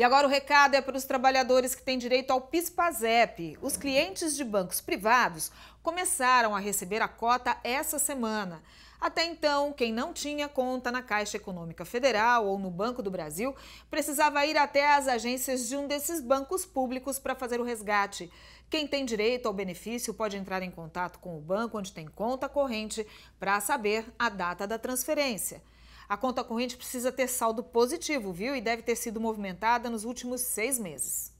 E agora o recado é para os trabalhadores que têm direito ao PIS/PASEP. Os clientes de bancos privados começaram a receber a cota essa semana. Até então, quem não tinha conta na Caixa Econômica Federal ou no Banco do Brasil precisava ir até as agências de um desses bancos públicos para fazer o resgate. Quem tem direito ao benefício pode entrar em contato com o banco onde tem conta corrente para saber a data da transferência. A conta corrente precisa ter saldo positivo, viu? E deve ter sido movimentada nos últimos seis meses.